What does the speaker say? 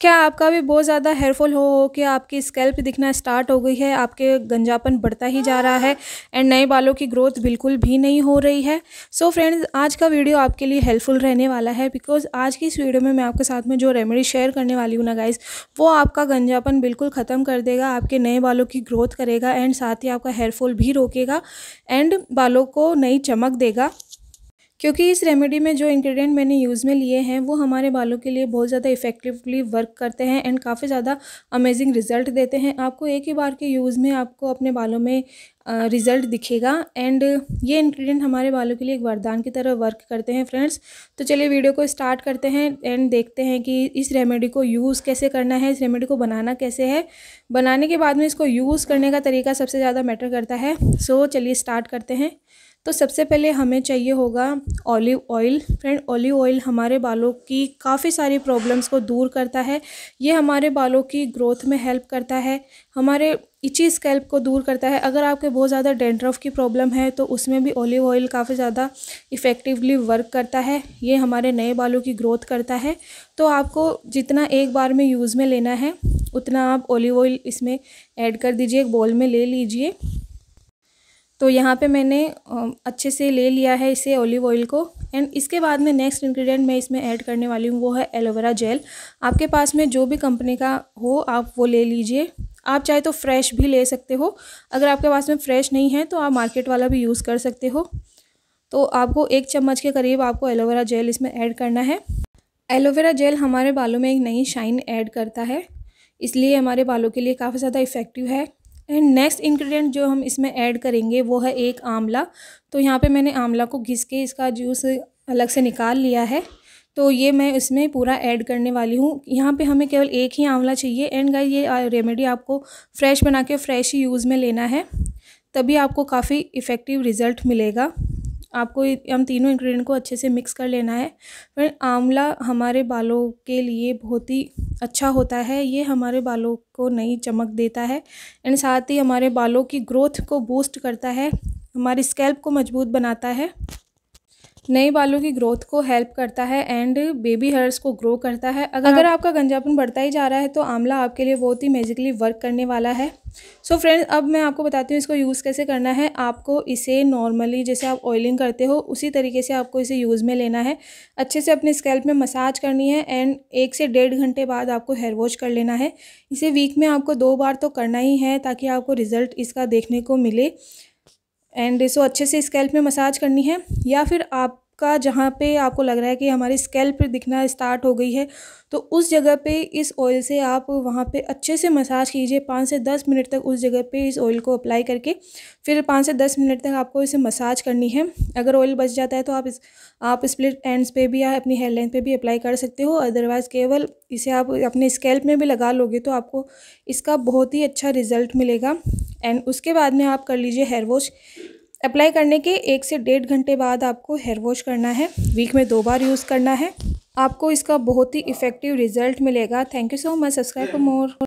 क्या आपका भी बहुत ज़्यादा हेयरफॉल हो हो कि आपकी स्कैल्प दिखना स्टार्ट हो गई है आपके गंजापन बढ़ता ही जा रहा है एंड नए बालों की ग्रोथ बिल्कुल भी नहीं हो रही है सो so फ्रेंड्स आज का वीडियो आपके लिए हेल्पफुल रहने वाला है बिकॉज आज की इस वीडियो में मैं आपके साथ में जो रेमेडी शेयर करने वाली हूँ ना गाइज वो आपका गंजापन बिल्कुल ख़त्म कर देगा आपके नए बालों की ग्रोथ करेगा एंड साथ ही आपका हेयरफॉल भी रोकेगा एंड बालों को नई चमक देगा क्योंकि इस रेमेडी में जो इंग्रेडिएंट मैंने यूज़ में लिए हैं वो हमारे बालों के लिए बहुत ज़्यादा इफेक्टिवली वर्क करते हैं एंड काफ़ी ज़्यादा अमेजिंग रिजल्ट देते हैं आपको एक ही बार के यूज़ में आपको अपने बालों में रिज़ल्ट दिखेगा एंड ये इंग्रेडिएंट हमारे बालों के लिए एक वरदान की तरह वर्क करते हैं फ्रेंड्स तो चलिए वीडियो को स्टार्ट करते हैं एंड देखते हैं कि इस रेमेडी को यूज़ कैसे करना है इस रेमेडी को बनाना कैसे है बनाने के बाद में इसको यूज़ करने का तरीका सबसे ज़्यादा मैटर करता है सो चलिए स्टार्ट करते हैं तो सबसे पहले हमें चाहिए होगा olive oil friend olive oil हमारे बालों की काफ़ी सारी प्रॉब्लम्स को दूर करता है ये हमारे बालों की ग्रोथ में हेल्प करता है हमारे इची स्कैल्प को दूर करता है अगर आपके बहुत ज़्यादा डेंड्रफ की प्रॉब्लम है तो उसमें भी ऑलिव ऑयल काफ़ी ज़्यादा इफ़ेक्टिवली वर्क करता है ये हमारे नए बालों की ग्रोथ करता है तो आपको जितना एक बार में यूज़ में लेना है उतना आप ऑलिव ऑयल इसमें ऐड कर दीजिए एक बॉल में ले लीजिए तो यहाँ पे मैंने अच्छे से ले लिया है इसे ओलिव ऑयल को एंड इसके बाद में नेक्स्ट इंग्रेडिएंट मैं इसमें ऐड करने वाली हूँ वो है एलोवेरा जेल आपके पास में जो भी कंपनी का हो आप वो ले लीजिए आप चाहे तो फ्रेश भी ले सकते हो अगर आपके पास में फ्रेश नहीं है तो आप मार्केट वाला भी यूज़ कर सकते हो तो आपको एक चम्मच के करीब आपको एलोवेरा जेल इसमें ऐड करना है एलोवेरा जेल हमारे बालों में एक नई शाइन ऐड करता है इसलिए हमारे बालों के लिए काफ़ी ज़्यादा इफ़ेक्टिव है एंड नेक्स्ट इंग्रेडिएंट जो हम इसमें ऐड करेंगे वो है एक आंवला तो यहाँ पे मैंने आंवला को घिस के इसका जूस अलग से निकाल लिया है तो ये मैं इसमें पूरा ऐड करने वाली हूँ यहाँ पे हमें केवल एक ही आंवला चाहिए एंड गाइस ये रेमेडी आपको फ्रेश बना के फ्रेश ही यूज़ में लेना है तभी आपको काफ़ी इफ़ेक्टिव रिज़ल्ट मिलेगा आपको हम तीनों इंग्रेडिएंट को अच्छे से मिक्स कर लेना है फिर आंवला हमारे बालों के लिए बहुत ही अच्छा होता है ये हमारे बालों को नई चमक देता है एंड साथ ही हमारे बालों की ग्रोथ को बूस्ट करता है हमारी स्कैल्प को मजबूत बनाता है नए बालों की ग्रोथ को हेल्प करता है एंड बेबी हेयर्स को ग्रो करता है अगर, अगर हाँ। आपका गंजापन बढ़ता ही जा रहा है तो आंवला आपके लिए बहुत ही मेजिकली वर्क करने वाला है सो so फ्रेंड्स अब मैं आपको बताती हूँ इसको यूज़ कैसे करना है आपको इसे नॉर्मली जैसे आप ऑयलिंग करते हो उसी तरीके से आपको इसे यूज़ में लेना है अच्छे से अपने स्कैल्प में मसाज करनी है एंड एक से डेढ़ घंटे बाद आपको हेयर वॉश कर लेना है इसे वीक में आपको दो बार तो करना ही है ताकि आपको रिज़ल्ट इसका देखने को मिले एंड इसको अच्छे से स्केल्प में मसाज करनी है या फिर आप का जहाँ पे आपको लग रहा है कि हमारी स्केल्प दिखना स्टार्ट हो गई है तो उस जगह पे इस ऑयल से आप वहाँ पे अच्छे से मसाज कीजिए पाँच से दस मिनट तक उस जगह पे इस ऑयल को अप्लाई करके फिर पाँच से दस मिनट तक आपको इसे मसाज करनी है अगर ऑयल बच जाता है तो आप इस आप स्प्लिट एंड्स पे भी या अपनी हेयर लेंथ पर भी अप्लाई कर सकते हो अदरवाइज़ केवल इसे आप अपने स्केल्प में भी लगा लोगे तो आपको इसका बहुत ही अच्छा रिजल्ट मिलेगा एंड उसके बाद में आप कर लीजिए हेयर वॉश अप्लाई करने के एक से डेढ़ घंटे बाद आपको हेयर वॉश करना है वीक में दो बार यूज़ करना है आपको इसका बहुत ही इफ़ेक्टिव रिजल्ट मिलेगा thank you so much subscribe more